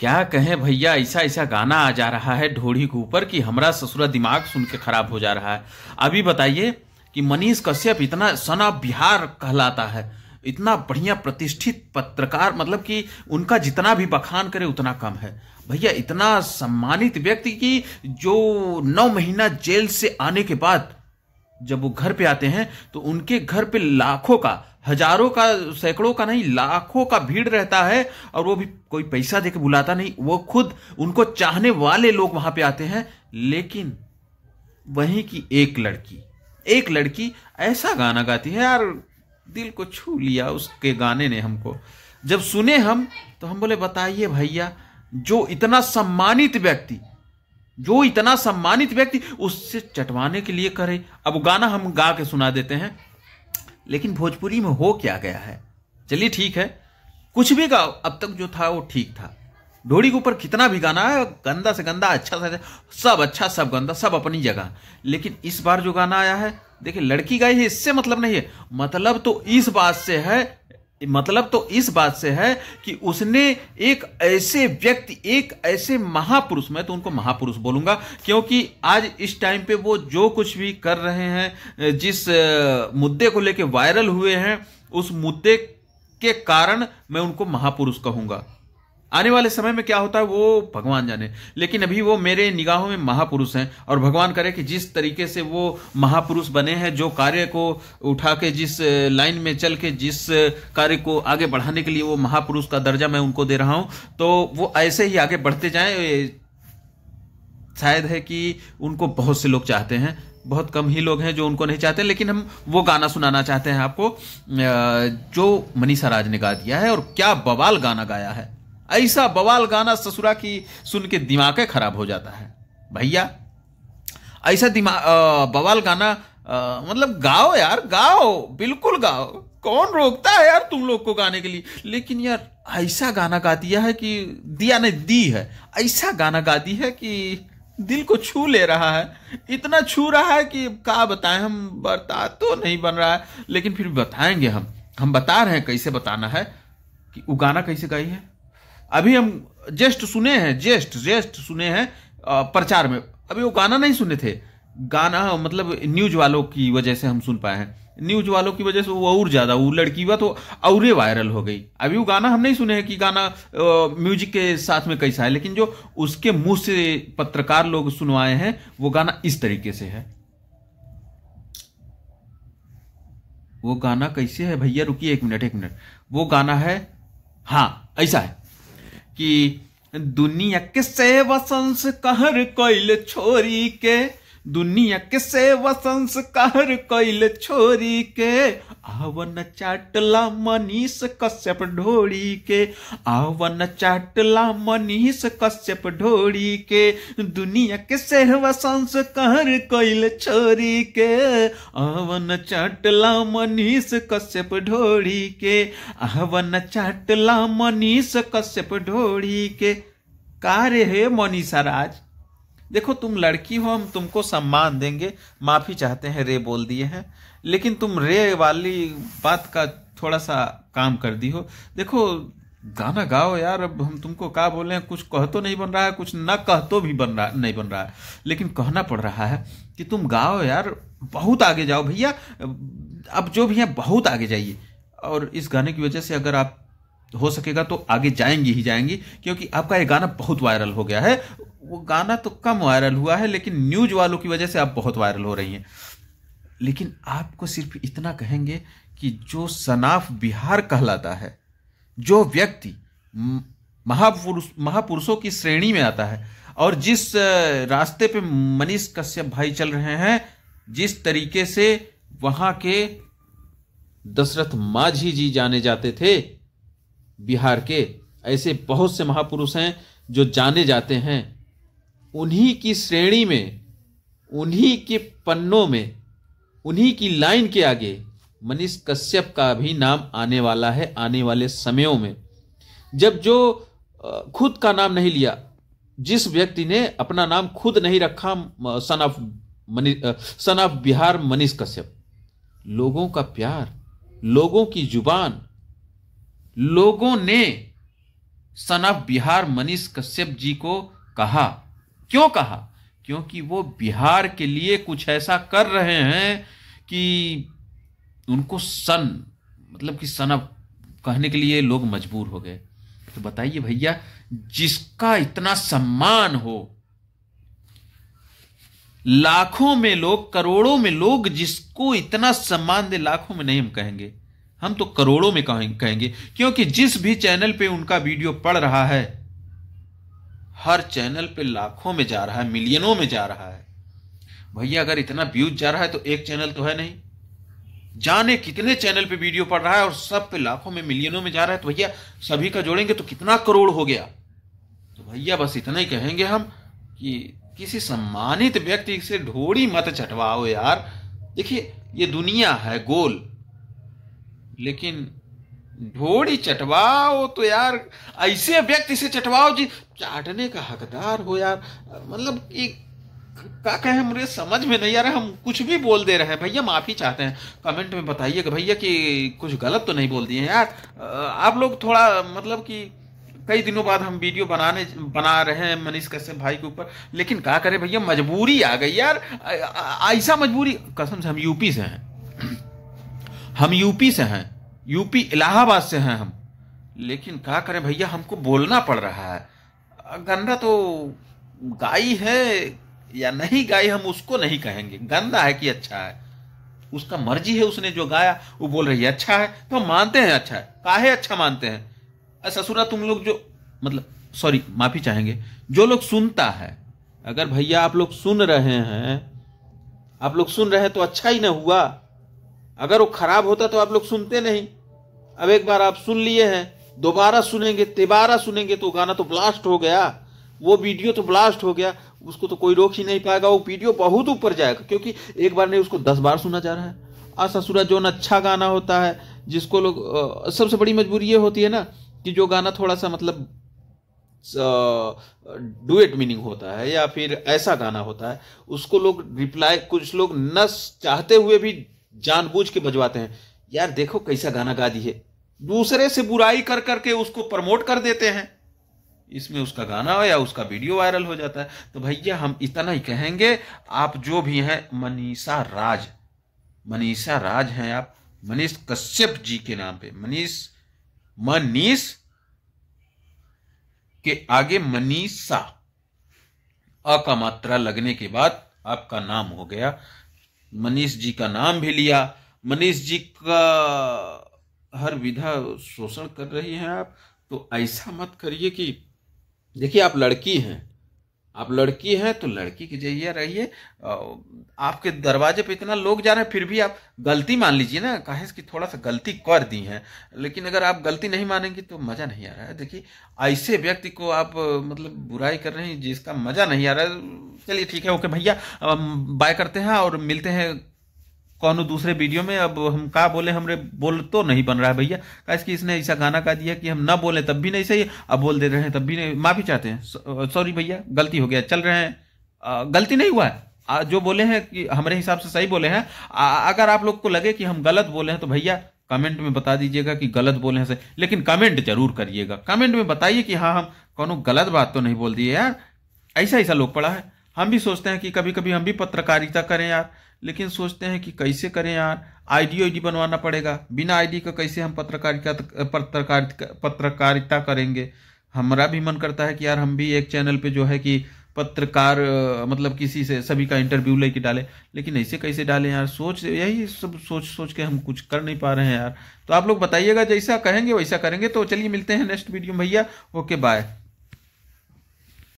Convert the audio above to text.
क्या कहें भैया ऐसा ऐसा गाना आ जा रहा है ढोड़ी के ऊपर कि हमारा ससुरा दिमाग सुन के खराब हो जा रहा है अभी बताइए कि मनीष कश्यप इतना सना बिहार कहलाता है इतना बढ़िया प्रतिष्ठित पत्रकार मतलब कि उनका जितना भी बखान करे उतना कम है भैया इतना सम्मानित व्यक्ति की जो नौ महीना जेल से आने के बाद जब वो घर पे आते हैं तो उनके घर पे लाखों का हजारों का सैकड़ों का नहीं लाखों का भीड़ रहता है और वो भी कोई पैसा देकर बुलाता नहीं वो खुद उनको चाहने वाले लोग वहां पे आते हैं लेकिन वहीं की एक लड़की एक लड़की ऐसा गाना गाती है यार दिल को छू लिया उसके गाने ने हमको जब सुने हम तो हम बोले बताइए भैया जो इतना सम्मानित व्यक्ति जो इतना सम्मानित व्यक्ति उससे चटवाने के लिए करे अब गाना हम गा के सुना देते हैं लेकिन भोजपुरी में हो क्या गया है चलिए ठीक है कुछ भी गाओ अब तक जो था वो ठीक था ढोड़ी के ऊपर कितना भी गाना है गंदा से गंदा अच्छा से अच्छा, सब अच्छा सब गंदा सब अपनी जगह लेकिन इस बार जो गाना आया है देखिए लड़की गाई है इससे मतलब नहीं है मतलब तो इस बात से है मतलब तो इस बात से है कि उसने एक ऐसे व्यक्ति एक ऐसे महापुरुष मैं तो उनको महापुरुष बोलूंगा क्योंकि आज इस टाइम पे वो जो कुछ भी कर रहे हैं जिस मुद्दे को लेके वायरल हुए हैं उस मुद्दे के कारण मैं उनको महापुरुष कहूंगा आने वाले समय में क्या होता है वो भगवान जाने लेकिन अभी वो मेरे निगाहों में महापुरुष हैं और भगवान करे कि जिस तरीके से वो महापुरुष बने हैं जो कार्य को उठा के जिस लाइन में चल के जिस कार्य को आगे बढ़ाने के लिए वो महापुरुष का दर्जा मैं उनको दे रहा हूं तो वो ऐसे ही आगे बढ़ते जाए शायद है कि उनको बहुत से लोग चाहते हैं बहुत कम ही लोग हैं जो उनको नहीं चाहते लेकिन हम वो गाना सुनाना चाहते हैं आपको जो मनीषा राज ने गा दिया है और क्या बवाल गाना गाया है ऐसा बवाल गाना ससुरा की सुन के दिमागे खराब हो जाता है भैया ऐसा दिमाग बवाल गाना आ, मतलब गाओ यार गाओ बिल्कुल गाओ कौन रोकता है यार तुम लोग को गाने के लिए लेकिन यार ऐसा गाना गा दिया है कि दिया ने दी है ऐसा गाना गा दी है कि दिल को छू ले रहा है इतना छू रहा है कि क्या बताएं हम बता तो नहीं बन रहा है लेकिन फिर बताएंगे हम हम बता रहे हैं कैसे बताना है कि वो गाना कैसे गाई है अभी हम जेस्ट सुने हैं जेस्ट जेस्ट सुने हैं प्रचार में अभी वो गाना नहीं सुने थे गाना मतलब न्यूज वालों की वजह से हम सुन पाए हैं न्यूज वालों की वजह से वो और ज्यादा वो लड़की हुआ तो और वायरल हो गई अभी वो गाना हम नहीं सुने हैं कि गाना म्यूजिक के साथ में कैसा है लेकिन जो उसके मुंह से पत्रकार लोग सुनवाए हैं वो गाना इस तरीके से है वो गाना कैसे है भैया रुकिए एक मिनट एक मिनट वो गाना है हाँ ऐसा है कि दुनिया के सेवा संस्कार कैल छोरी के दुनिया के सेवा संस्कार कैल छोरी के आवन चाटला मनीष कश्यप ढोरी के आवन चाटला मनीष कश्यप ढोड़ी के दुनिया के सेवा संस्कार कैल छोरी के आवन चाटला मनीष कश्यप ढोरी के आवन चाटला मनीष कश्यप ढोरी के कार्य है मनीषा राज देखो तुम लड़की हो हम तुमको सम्मान देंगे माफ़ी चाहते हैं रे बोल दिए हैं लेकिन तुम रे वाली बात का थोड़ा सा काम कर दी हो देखो गाना गाओ यार अब हम तुमको क्या बोले हैं कुछ कह तो नहीं बन रहा है कुछ न कह तो भी बन रहा नहीं बन रहा है लेकिन कहना पड़ रहा है कि तुम गाओ यार बहुत आगे जाओ भैया अब जो भी है बहुत आगे जाइए और इस गाने की वजह से अगर आप हो सकेगा तो आगे जाएंगी ही जाएंगी क्योंकि आपका ये गाना बहुत वायरल हो गया है वो गाना तो कम वायरल हुआ है लेकिन न्यूज वालों की वजह से आप बहुत वायरल हो रही हैं लेकिन आपको सिर्फ इतना कहेंगे कि जो सनाफ बिहार कहलाता है जो व्यक्ति महापुरुष महापुरुषों की श्रेणी में आता है और जिस रास्ते पे मनीष कश्यप भाई चल रहे हैं जिस तरीके से वहां के दशरथ माझी जी जाने जाते थे बिहार के ऐसे बहुत से महापुरुष हैं जो जाने जाते हैं उन्हीं की श्रेणी में उन्हीं के पन्नों में उन्हीं की लाइन के आगे मनीष कश्यप का भी नाम आने वाला है आने वाले समयों में जब जो खुद का नाम नहीं लिया जिस व्यक्ति ने अपना नाम खुद नहीं रखा son of money son of Bihar Manish Kashyap लोगों का प्यार लोगों की जुबान लोगों ने सन ऑफ बिहार मनीष कश्यप जी को कहा क्यों कहा क्योंकि वो बिहार के लिए कुछ ऐसा कर रहे हैं कि उनको सन मतलब कि सन अब कहने के लिए लोग मजबूर हो गए तो बताइए भैया जिसका इतना सम्मान हो लाखों में लोग करोड़ों में लोग जिसको इतना सम्मान दे लाखों में नहीं हम कहेंगे हम तो करोड़ों में कहेंगे क्योंकि जिस भी चैनल पे उनका वीडियो पड़ रहा है हर चैनल पे लाखों में जा रहा है मिलियनों में जा रहा है भैया अगर इतना व्यूज जा रहा है तो एक चैनल तो है नहीं जाने कितने चैनल पे वीडियो पड़ रहा है और सब पे लाखों में मिलियनों में जा रहा है तो भैया सभी का जोड़ेंगे तो कितना करोड़ हो गया तो भैया बस इतना ही कहेंगे हम कि किसी सम्मानित व्यक्ति से ढोड़ी मत चटवाओ यार देखिए ये दुनिया है गोल लेकिन ढोड़ी चटवाओ तो यार ऐसे व्यक्ति से चटवाओ जी चाटने का हकदार हो यार मतलब कि का कहे मुझे समझ में नहीं आ रहा हम कुछ भी बोल दे रहे हैं भैया माफ़ी चाहते हैं कमेंट में बताइए कि भैया कि कुछ गलत तो नहीं बोल दिए यार आप लोग थोड़ा मतलब कि कई दिनों बाद हम वीडियो बनाने बना रहे हैं मनीष कश्यप भाई के ऊपर लेकिन क्या करें भैया मजबूरी आ गई यार ऐसा मजबूरी कसम से हम यूपी से हैं हम यूपी से हैं यूपी इलाहाबाद से हैं हम लेकिन क्या करें भैया हमको बोलना पड़ रहा है गंदा तो गाई है या नहीं गाई हम उसको नहीं कहेंगे गंदा है कि अच्छा है उसका मर्जी है उसने जो गाया वो बोल रही है अच्छा है तो हम मानते हैं अच्छा है काहे अच्छा मानते हैं ससुरा तुम लोग जो मतलब सॉरी माफी चाहेंगे जो लोग सुनता है अगर भैया आप लोग सुन रहे हैं आप लोग सुन रहे हैं तो अच्छा ही ना हुआ अगर वो खराब होता तो आप लोग सुनते नहीं अब एक बार आप सुन लिए हैं दोबारा सुनेंगे तिबारा सुनेंगे तो गाना तो ब्लास्ट हो गया वो वीडियो तो ब्लास्ट हो गया उसको तो कोई रोक ही नहीं पाएगा वो वीडियो बहुत ऊपर जाएगा क्योंकि एक बार नहीं उसको दस बार सुना जा रहा है आशा सूरा जो अच्छा गाना होता है जिसको लोग सबसे बड़ी मजबूरी ये होती है ना कि जो गाना थोड़ा सा मतलब डुएट मीनिंग होता है या फिर ऐसा गाना होता है उसको लोग रिप्लाई कुछ लोग नस चाहते हुए भी जानबूझ के बजवाते हैं यार देखो कैसा गाना गा दी है दूसरे से बुराई कर करके उसको प्रमोट कर देते हैं इसमें उसका गाना या उसका वीडियो वायरल हो जाता है तो भैया हम इतना ही कहेंगे आप जो भी हैं मनीषा राज मनीषा राज हैं आप मनीष कश्यप जी के नाम पे मनीष मनीष के आगे मनीषा अ का मात्रा लगने के बाद आपका नाम हो गया मनीष जी का नाम भी लिया मनीष जी का हर विधा शोषण कर रही हैं आप तो ऐसा मत करिए कि देखिए आप लड़की हैं आप लड़की हैं तो लड़की की जैया रहिए आपके दरवाजे पे इतना लोग जा रहे हैं फिर भी आप गलती मान लीजिए ना कहे कि थोड़ा सा गलती कर दी है लेकिन अगर आप गलती नहीं मानेंगी तो मज़ा नहीं आ रहा है देखिए ऐसे व्यक्ति को आप मतलब बुराई कर रहे हैं जिसका मज़ा नहीं आ रहा है चलिए ठीक है ओके भैया बाय करते हैं और मिलते हैं कौन दूसरे वीडियो में अब हम का बोले हमरे बोल तो नहीं बन रहा है भैया कहा कि इसने ऐसा गाना का दिया कि हम ना बोले तब भी नहीं सही अब बोल दे रहे हैं तब भी नहीं माफी चाहते हैं सॉरी uh, भैया गलती हो गया चल रहे हैं uh, गलती नहीं हुआ है uh, जो बोले हैं कि हमारे हिसाब से सही बोले हैं अगर आप लोग को लगे कि हम गलत बोले हैं तो भैया कमेंट में बता दीजिएगा कि गलत बोले हैं लेकिन कमेंट जरूर करिएगा कमेंट में बताइए कि हाँ हम कौन गलत बात तो नहीं बोल दिए यार ऐसा ऐसा लोग पड़ा है हम भी सोचते हैं कि कभी कभी हम भी पत्रकारिता करें यार लेकिन सोचते हैं कि कैसे करें यार आईडी डी बनवाना पड़ेगा बिना आईडी का कैसे हम पत्रकारिता पत्रकारिता पत्रकारिता करेंगे हमारा भी मन करता है कि यार हम भी एक चैनल पे जो है कि पत्रकार मतलब किसी से सभी का इंटरव्यू लेके डालें लेकिन ऐसे कैसे डालें यार सोच यही सब सोच सोच के हम कुछ कर नहीं पा रहे हैं यार तो आप लोग बताइएगा जैसा कहेंगे वैसा करेंगे तो चलिए मिलते हैं नेक्स्ट वीडियो में भैया ओके बाय